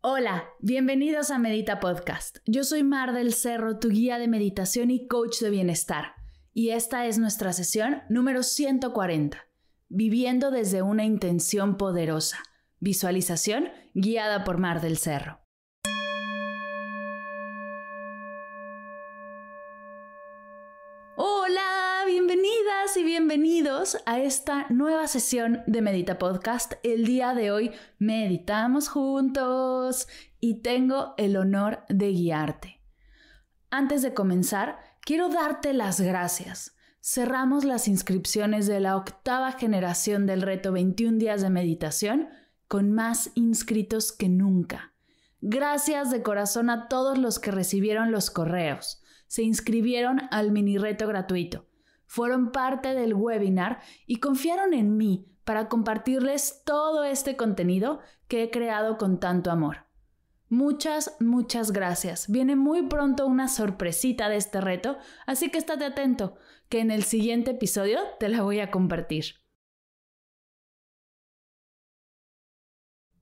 Hola, bienvenidos a Medita Podcast. Yo soy Mar del Cerro, tu guía de meditación y coach de bienestar. Y esta es nuestra sesión número 140, Viviendo desde una intención poderosa. Visualización guiada por Mar del Cerro. a esta nueva sesión de Medita Podcast. El día de hoy meditamos juntos y tengo el honor de guiarte. Antes de comenzar, quiero darte las gracias. Cerramos las inscripciones de la octava generación del reto 21 días de meditación con más inscritos que nunca. Gracias de corazón a todos los que recibieron los correos, se inscribieron al mini reto gratuito fueron parte del webinar y confiaron en mí para compartirles todo este contenido que he creado con tanto amor. Muchas, muchas gracias. Viene muy pronto una sorpresita de este reto, así que estate atento, que en el siguiente episodio te la voy a compartir.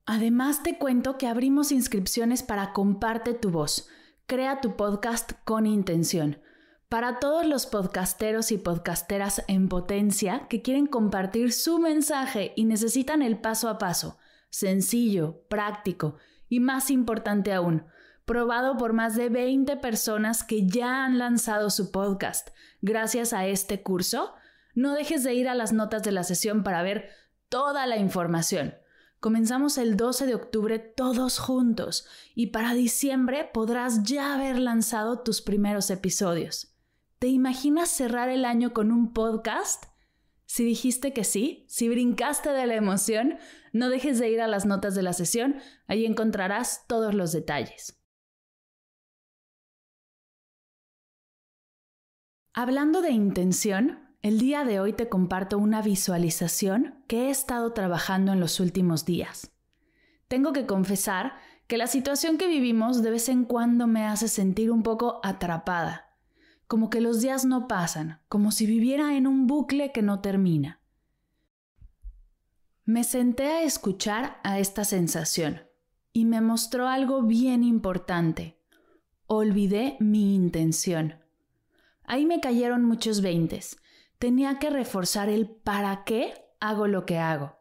Además te cuento que abrimos inscripciones para Comparte tu voz. Crea tu podcast con intención. Para todos los podcasteros y podcasteras en potencia que quieren compartir su mensaje y necesitan el paso a paso, sencillo, práctico y más importante aún, probado por más de 20 personas que ya han lanzado su podcast gracias a este curso, no dejes de ir a las notas de la sesión para ver toda la información. Comenzamos el 12 de octubre todos juntos y para diciembre podrás ya haber lanzado tus primeros episodios. ¿Te imaginas cerrar el año con un podcast? Si dijiste que sí, si brincaste de la emoción, no dejes de ir a las notas de la sesión, ahí encontrarás todos los detalles. Hablando de intención, el día de hoy te comparto una visualización que he estado trabajando en los últimos días. Tengo que confesar que la situación que vivimos de vez en cuando me hace sentir un poco atrapada como que los días no pasan, como si viviera en un bucle que no termina. Me senté a escuchar a esta sensación y me mostró algo bien importante. Olvidé mi intención. Ahí me cayeron muchos veintes. Tenía que reforzar el para qué hago lo que hago.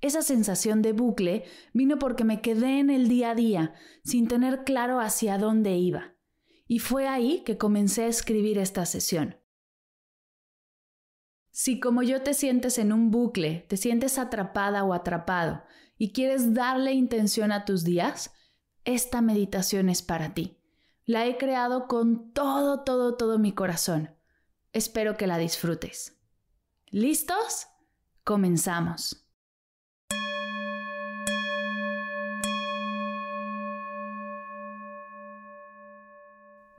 Esa sensación de bucle vino porque me quedé en el día a día, sin tener claro hacia dónde iba. Y fue ahí que comencé a escribir esta sesión. Si como yo te sientes en un bucle, te sientes atrapada o atrapado y quieres darle intención a tus días, esta meditación es para ti. La he creado con todo, todo, todo mi corazón. Espero que la disfrutes. ¿Listos? Comenzamos.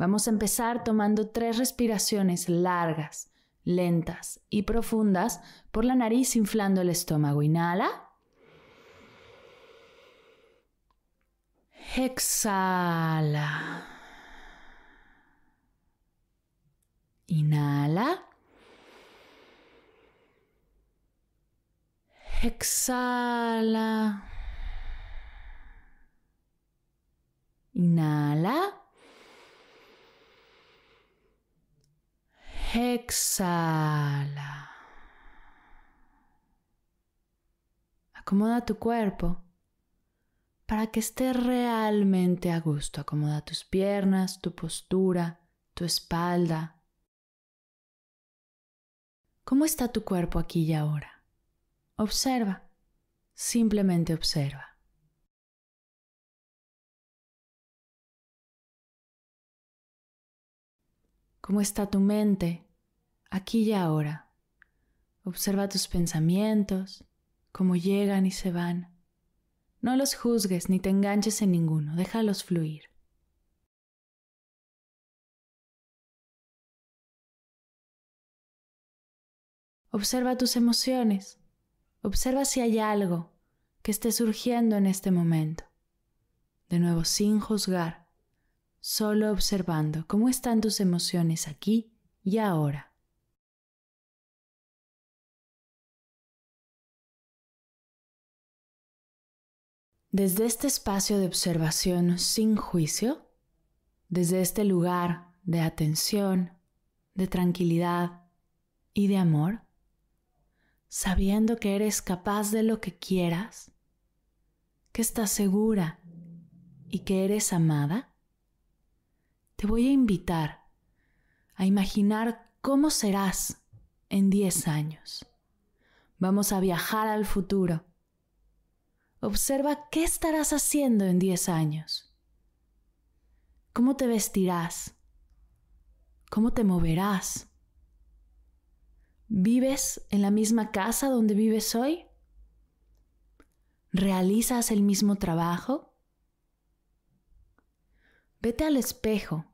Vamos a empezar tomando tres respiraciones largas, lentas y profundas por la nariz inflando el estómago. Inhala. Exhala. Inhala. Exhala. Inhala. Exhala. Acomoda tu cuerpo para que esté realmente a gusto. Acomoda tus piernas, tu postura, tu espalda. ¿Cómo está tu cuerpo aquí y ahora? Observa. Simplemente observa. cómo está tu mente aquí y ahora. Observa tus pensamientos, cómo llegan y se van. No los juzgues ni te enganches en ninguno, déjalos fluir. Observa tus emociones. Observa si hay algo que esté surgiendo en este momento. De nuevo, sin juzgar solo observando cómo están tus emociones aquí y ahora. Desde este espacio de observación sin juicio, desde este lugar de atención, de tranquilidad y de amor, sabiendo que eres capaz de lo que quieras, que estás segura y que eres amada, te voy a invitar a imaginar cómo serás en 10 años. Vamos a viajar al futuro. Observa qué estarás haciendo en 10 años. ¿Cómo te vestirás? ¿Cómo te moverás? ¿Vives en la misma casa donde vives hoy? ¿Realizas el mismo trabajo? Vete al espejo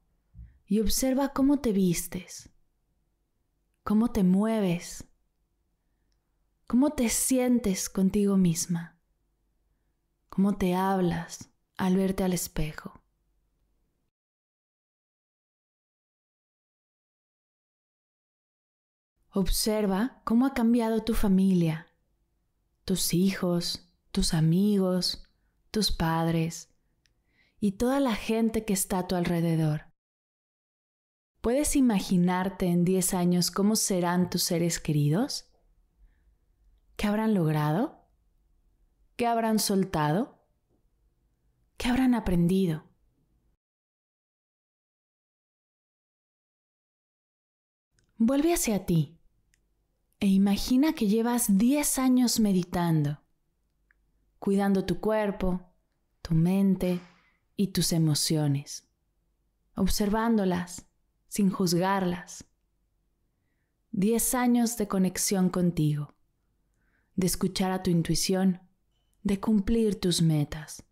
y observa cómo te vistes, cómo te mueves, cómo te sientes contigo misma, cómo te hablas al verte al espejo. Observa cómo ha cambiado tu familia, tus hijos, tus amigos, tus padres y toda la gente que está a tu alrededor. ¿Puedes imaginarte en 10 años cómo serán tus seres queridos? ¿Qué habrán logrado? ¿Qué habrán soltado? ¿Qué habrán aprendido? Vuelve hacia ti e imagina que llevas 10 años meditando, cuidando tu cuerpo, tu mente y tus emociones, observándolas sin juzgarlas. Diez años de conexión contigo, de escuchar a tu intuición, de cumplir tus metas.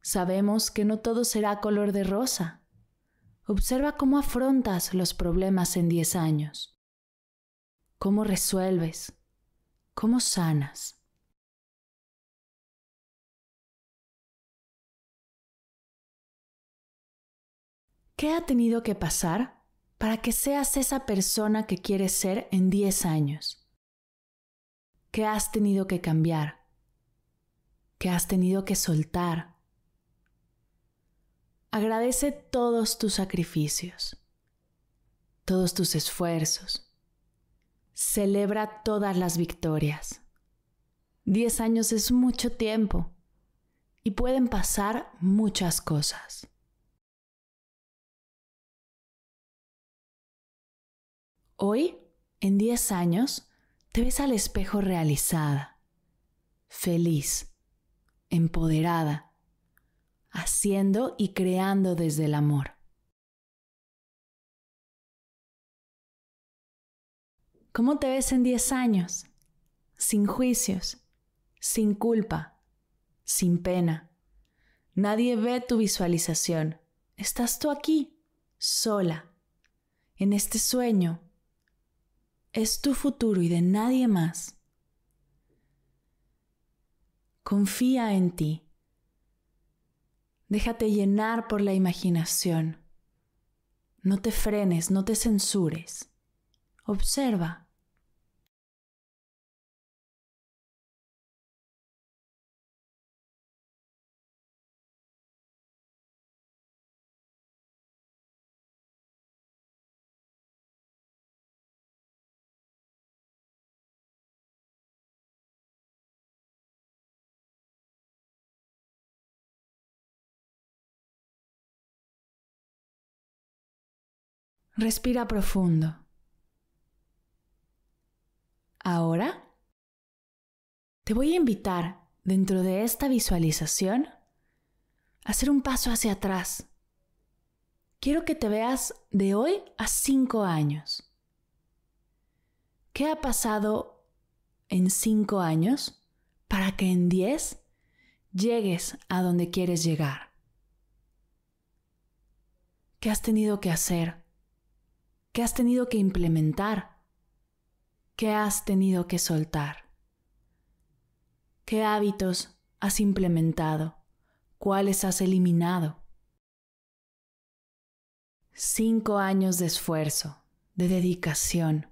Sabemos que no todo será color de rosa. Observa cómo afrontas los problemas en diez años, cómo resuelves, cómo sanas. ¿Qué ha tenido que pasar para que seas esa persona que quieres ser en 10 años? ¿Qué has tenido que cambiar? ¿Qué has tenido que soltar? Agradece todos tus sacrificios, todos tus esfuerzos. Celebra todas las victorias. 10 años es mucho tiempo y pueden pasar muchas cosas. Hoy, en 10 años, te ves al espejo realizada, feliz, empoderada, haciendo y creando desde el amor. ¿Cómo te ves en 10 años? Sin juicios, sin culpa, sin pena. Nadie ve tu visualización. Estás tú aquí, sola, en este sueño es tu futuro y de nadie más. Confía en ti. Déjate llenar por la imaginación. No te frenes, no te censures. Observa. Respira profundo. Ahora te voy a invitar dentro de esta visualización a hacer un paso hacia atrás. Quiero que te veas de hoy a cinco años. ¿Qué ha pasado en cinco años para que en diez llegues a donde quieres llegar? ¿Qué has tenido que hacer? ¿Qué has tenido que implementar? ¿Qué has tenido que soltar? ¿Qué hábitos has implementado? ¿Cuáles has eliminado? Cinco años de esfuerzo, de dedicación,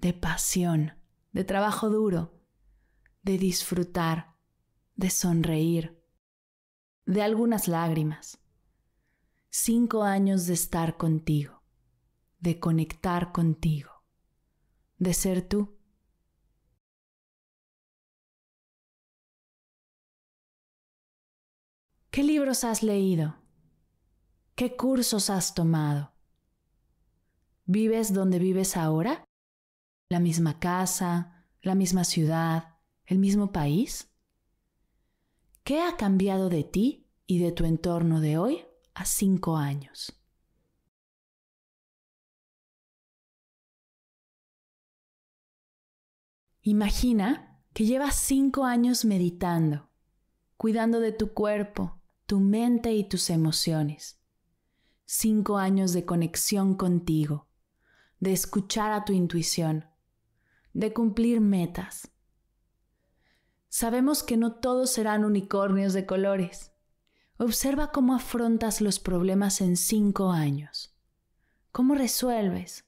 de pasión, de trabajo duro, de disfrutar, de sonreír, de algunas lágrimas. Cinco años de estar contigo de conectar contigo, de ser tú. ¿Qué libros has leído? ¿Qué cursos has tomado? ¿Vives donde vives ahora? ¿La misma casa, la misma ciudad, el mismo país? ¿Qué ha cambiado de ti y de tu entorno de hoy a cinco años? Imagina que llevas cinco años meditando, cuidando de tu cuerpo, tu mente y tus emociones. Cinco años de conexión contigo, de escuchar a tu intuición, de cumplir metas. Sabemos que no todos serán unicornios de colores. Observa cómo afrontas los problemas en cinco años, cómo resuelves,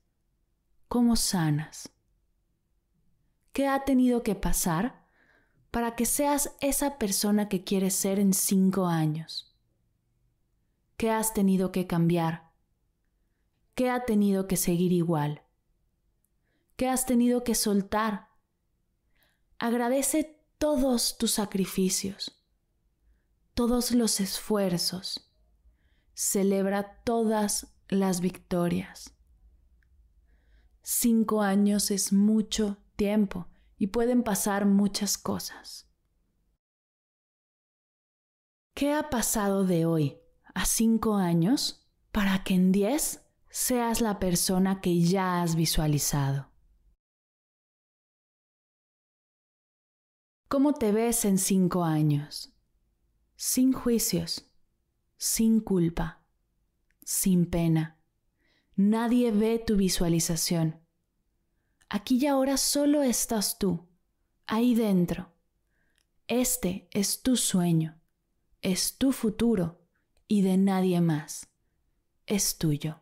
cómo sanas qué ha tenido que pasar para que seas esa persona que quieres ser en cinco años. ¿Qué has tenido que cambiar? ¿Qué ha tenido que seguir igual? ¿Qué has tenido que soltar? Agradece todos tus sacrificios, todos los esfuerzos. Celebra todas las victorias. Cinco años es mucho tiempo y pueden pasar muchas cosas. ¿Qué ha pasado de hoy a cinco años para que en diez seas la persona que ya has visualizado? ¿Cómo te ves en cinco años? Sin juicios, sin culpa, sin pena. Nadie ve tu visualización. Aquí y ahora solo estás tú, ahí dentro. Este es tu sueño, es tu futuro y de nadie más. Es tuyo.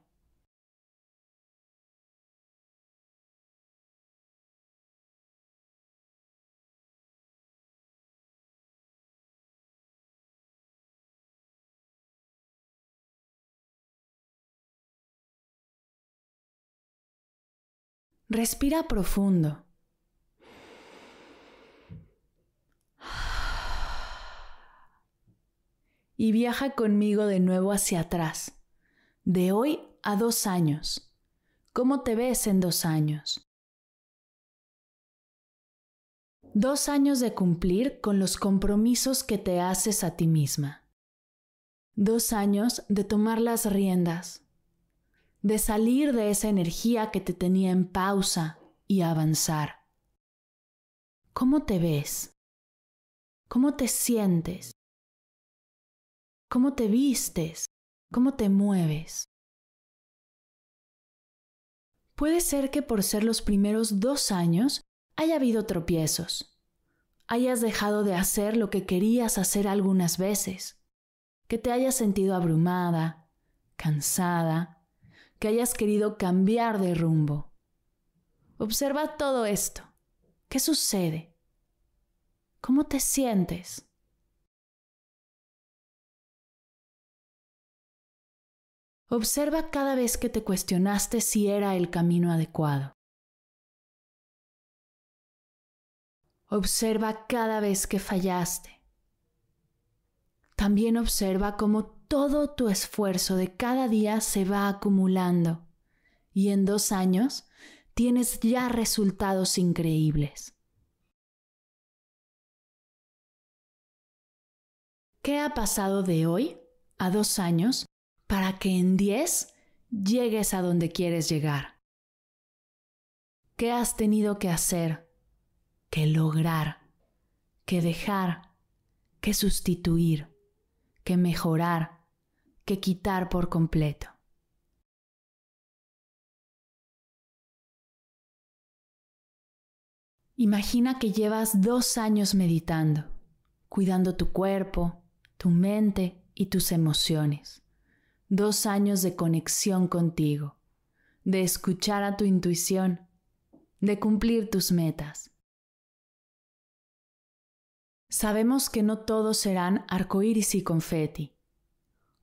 Respira profundo. Y viaja conmigo de nuevo hacia atrás, de hoy a dos años. ¿Cómo te ves en dos años? Dos años de cumplir con los compromisos que te haces a ti misma. Dos años de tomar las riendas, de salir de esa energía que te tenía en pausa y avanzar. ¿Cómo te ves? ¿Cómo te sientes? ¿Cómo te vistes? ¿Cómo te mueves? Puede ser que por ser los primeros dos años haya habido tropiezos, hayas dejado de hacer lo que querías hacer algunas veces, que te hayas sentido abrumada, cansada, que hayas querido cambiar de rumbo. Observa todo esto. ¿Qué sucede? ¿Cómo te sientes? Observa cada vez que te cuestionaste si era el camino adecuado. Observa cada vez que fallaste. También observa cómo todo tu esfuerzo de cada día se va acumulando y en dos años tienes ya resultados increíbles. ¿Qué ha pasado de hoy a dos años para que en diez llegues a donde quieres llegar? ¿Qué has tenido que hacer, que lograr, que dejar, que sustituir, que mejorar? que quitar por completo. Imagina que llevas dos años meditando, cuidando tu cuerpo, tu mente y tus emociones. Dos años de conexión contigo, de escuchar a tu intuición, de cumplir tus metas. Sabemos que no todos serán arcoíris y confeti,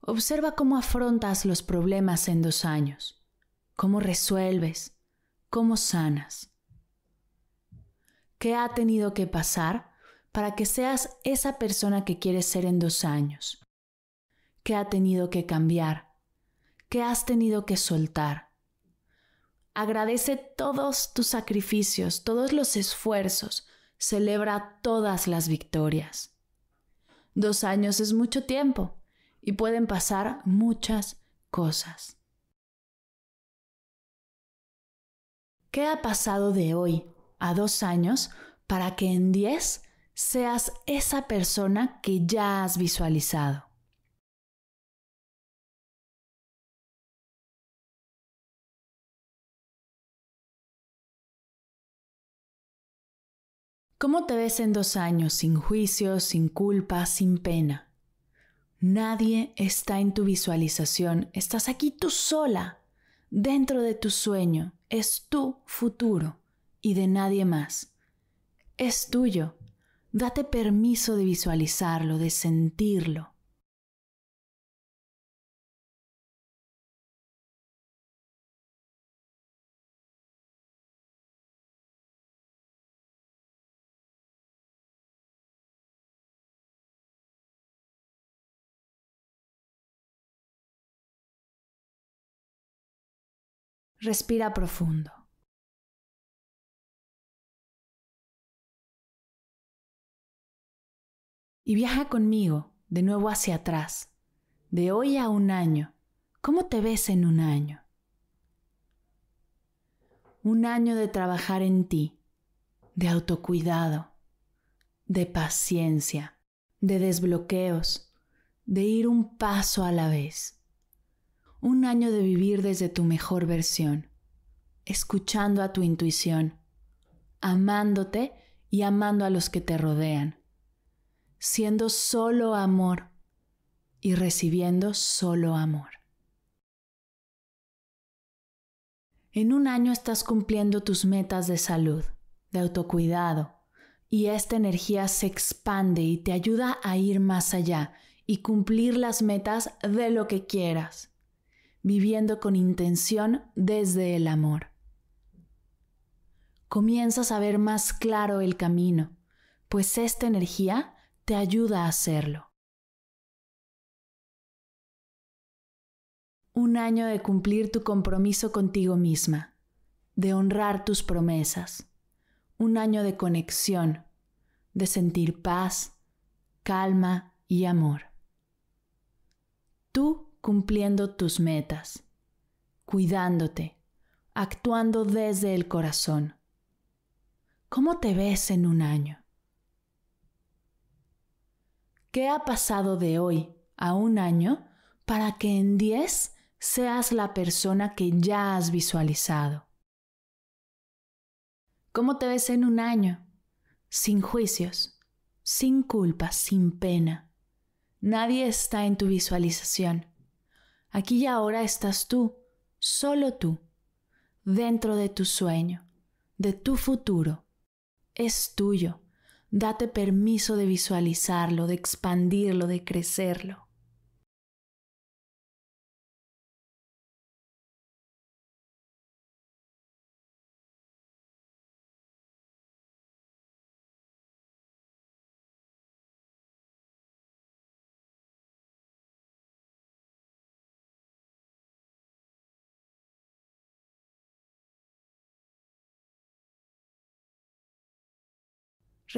Observa cómo afrontas los problemas en dos años, cómo resuelves, cómo sanas. ¿Qué ha tenido que pasar para que seas esa persona que quieres ser en dos años? ¿Qué ha tenido que cambiar? ¿Qué has tenido que soltar? Agradece todos tus sacrificios, todos los esfuerzos, celebra todas las victorias. Dos años es mucho tiempo y pueden pasar muchas cosas. ¿Qué ha pasado de hoy a dos años para que en diez seas esa persona que ya has visualizado? ¿Cómo te ves en dos años sin juicio, sin culpa, sin pena? Nadie está en tu visualización, estás aquí tú sola, dentro de tu sueño, es tu futuro y de nadie más. Es tuyo. Date permiso de visualizarlo, de sentirlo. Respira profundo. Y viaja conmigo de nuevo hacia atrás, de hoy a un año. ¿Cómo te ves en un año? Un año de trabajar en ti, de autocuidado, de paciencia, de desbloqueos, de ir un paso a la vez un año de vivir desde tu mejor versión, escuchando a tu intuición, amándote y amando a los que te rodean, siendo solo amor y recibiendo solo amor. En un año estás cumpliendo tus metas de salud, de autocuidado, y esta energía se expande y te ayuda a ir más allá y cumplir las metas de lo que quieras viviendo con intención desde el amor. Comienzas a ver más claro el camino, pues esta energía te ayuda a hacerlo. Un año de cumplir tu compromiso contigo misma, de honrar tus promesas, un año de conexión, de sentir paz, calma y amor. Tú cumpliendo tus metas, cuidándote, actuando desde el corazón. ¿Cómo te ves en un año? ¿Qué ha pasado de hoy a un año para que en 10 seas la persona que ya has visualizado? ¿Cómo te ves en un año? Sin juicios, sin culpa, sin pena. Nadie está en tu visualización. Aquí y ahora estás tú, solo tú, dentro de tu sueño, de tu futuro. Es tuyo. Date permiso de visualizarlo, de expandirlo, de crecerlo.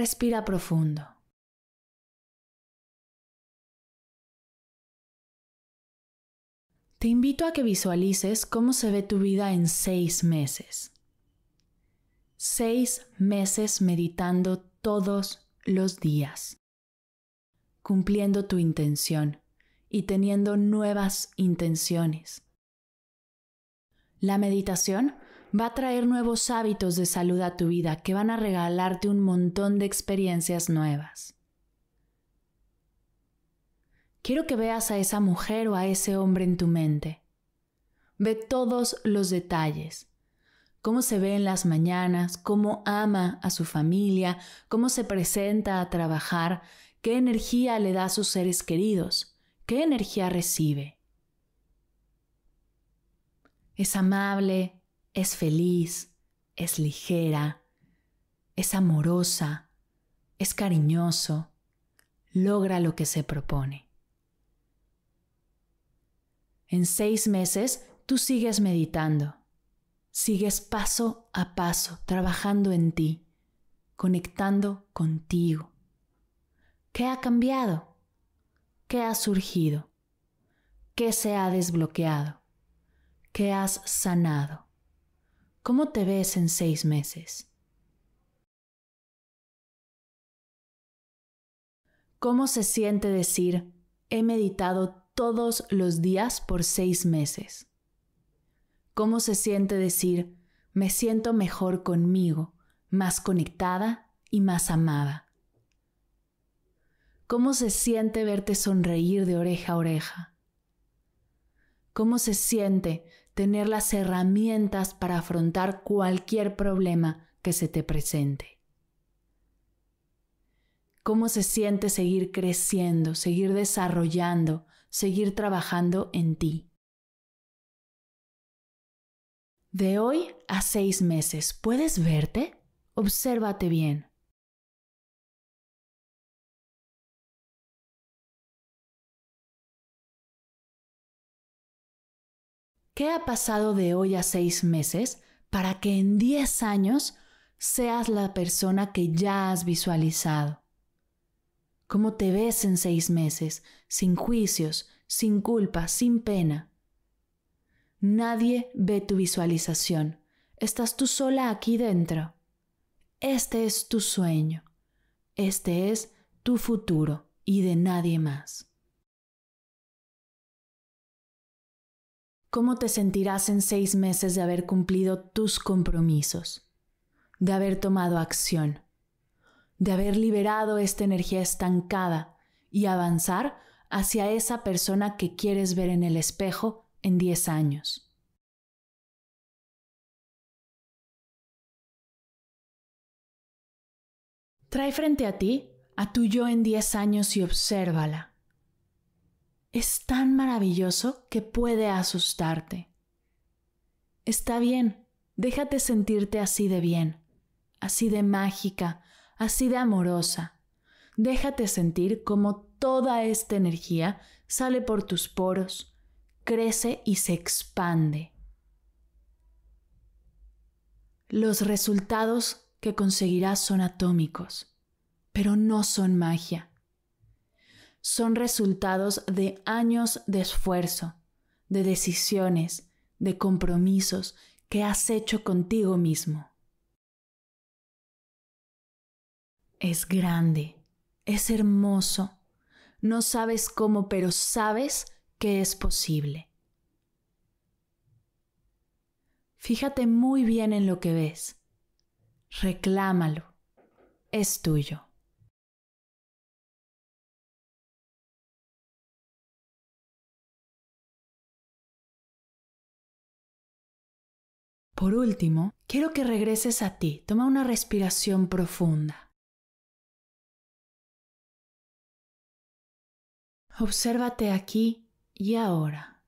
Respira profundo. Te invito a que visualices cómo se ve tu vida en seis meses. Seis meses meditando todos los días, cumpliendo tu intención y teniendo nuevas intenciones. La meditación va a traer nuevos hábitos de salud a tu vida que van a regalarte un montón de experiencias nuevas. Quiero que veas a esa mujer o a ese hombre en tu mente. Ve todos los detalles. Cómo se ve en las mañanas, cómo ama a su familia, cómo se presenta a trabajar, qué energía le da a sus seres queridos, qué energía recibe. Es amable, es feliz, es ligera, es amorosa, es cariñoso, logra lo que se propone. En seis meses tú sigues meditando, sigues paso a paso trabajando en ti, conectando contigo. ¿Qué ha cambiado? ¿Qué ha surgido? ¿Qué se ha desbloqueado? ¿Qué has sanado? ¿Cómo te ves en seis meses? ¿Cómo se siente decir, he meditado todos los días por seis meses? ¿Cómo se siente decir, me siento mejor conmigo, más conectada y más amada? ¿Cómo se siente verte sonreír de oreja a oreja? ¿Cómo se siente tener las herramientas para afrontar cualquier problema que se te presente. ¿Cómo se siente seguir creciendo, seguir desarrollando, seguir trabajando en ti? De hoy a seis meses, ¿puedes verte? Obsérvate bien. ¿Qué ha pasado de hoy a seis meses para que en diez años seas la persona que ya has visualizado? ¿Cómo te ves en seis meses, sin juicios, sin culpa, sin pena? Nadie ve tu visualización. Estás tú sola aquí dentro. Este es tu sueño. Este es tu futuro y de nadie más. ¿Cómo te sentirás en seis meses de haber cumplido tus compromisos? De haber tomado acción? De haber liberado esta energía estancada y avanzar hacia esa persona que quieres ver en el espejo en diez años? Trae frente a ti a tu yo en diez años y obsérvala es tan maravilloso que puede asustarte. Está bien, déjate sentirte así de bien, así de mágica, así de amorosa. Déjate sentir cómo toda esta energía sale por tus poros, crece y se expande. Los resultados que conseguirás son atómicos, pero no son magia son resultados de años de esfuerzo, de decisiones, de compromisos que has hecho contigo mismo. Es grande, es hermoso, no sabes cómo, pero sabes que es posible. Fíjate muy bien en lo que ves, reclámalo, es tuyo. Por último, quiero que regreses a ti. Toma una respiración profunda. Obsérvate aquí y ahora.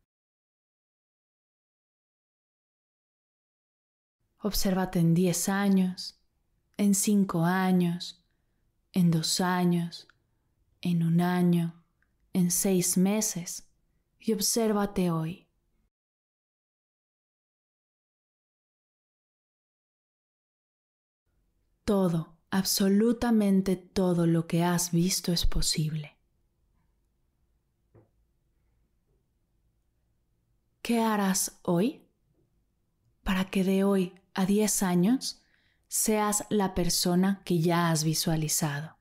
Obsérvate en 10 años, en 5 años, en 2 años, en un año, en 6 meses y obsérvate hoy. todo, absolutamente todo lo que has visto es posible. ¿Qué harás hoy para que de hoy a 10 años seas la persona que ya has visualizado?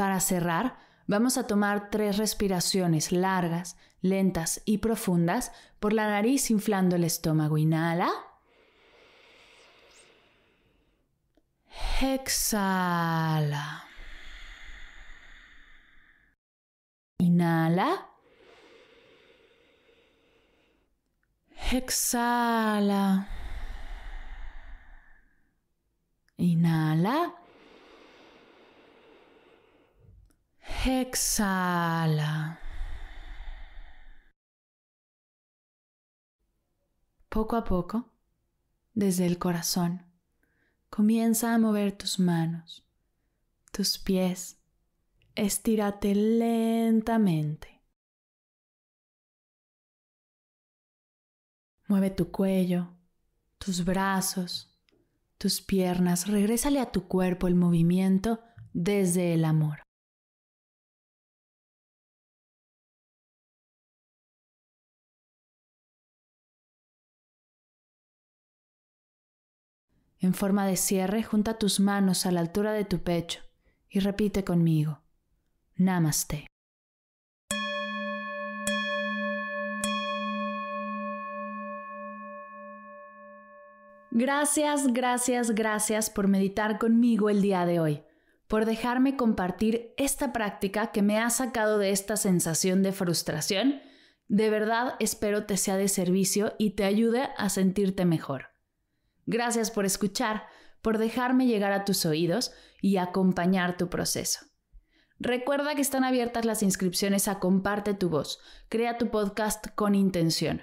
Para cerrar, vamos a tomar tres respiraciones largas, lentas y profundas por la nariz inflando el estómago. Inhala. Exhala. Inhala. Exhala. Inhala. Exhala. Poco a poco, desde el corazón, comienza a mover tus manos, tus pies. Estírate lentamente. Mueve tu cuello, tus brazos, tus piernas. Regrésale a tu cuerpo el movimiento desde el amor. En forma de cierre, junta tus manos a la altura de tu pecho y repite conmigo. Namaste. Gracias, gracias, gracias por meditar conmigo el día de hoy, por dejarme compartir esta práctica que me ha sacado de esta sensación de frustración. De verdad espero te sea de servicio y te ayude a sentirte mejor. Gracias por escuchar, por dejarme llegar a tus oídos y acompañar tu proceso. Recuerda que están abiertas las inscripciones a Comparte tu voz, crea tu podcast con intención.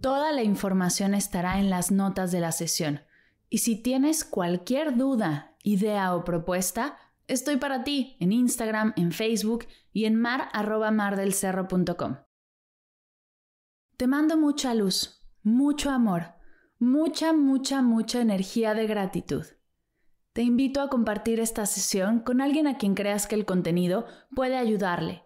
Toda la información estará en las notas de la sesión. Y si tienes cualquier duda, idea o propuesta, estoy para ti en Instagram, en Facebook y en mar.mardelcerro.com. Te mando mucha luz, mucho amor mucha, mucha, mucha energía de gratitud. Te invito a compartir esta sesión con alguien a quien creas que el contenido puede ayudarle,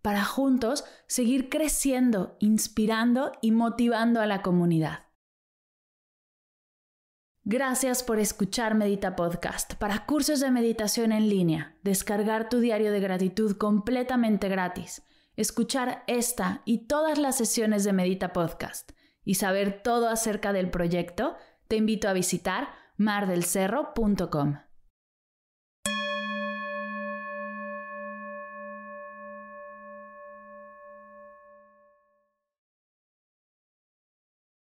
para juntos seguir creciendo, inspirando y motivando a la comunidad. Gracias por escuchar Medita Podcast. Para cursos de meditación en línea, descargar tu diario de gratitud completamente gratis, escuchar esta y todas las sesiones de Medita Podcast y saber todo acerca del proyecto, te invito a visitar mardelcerro.com.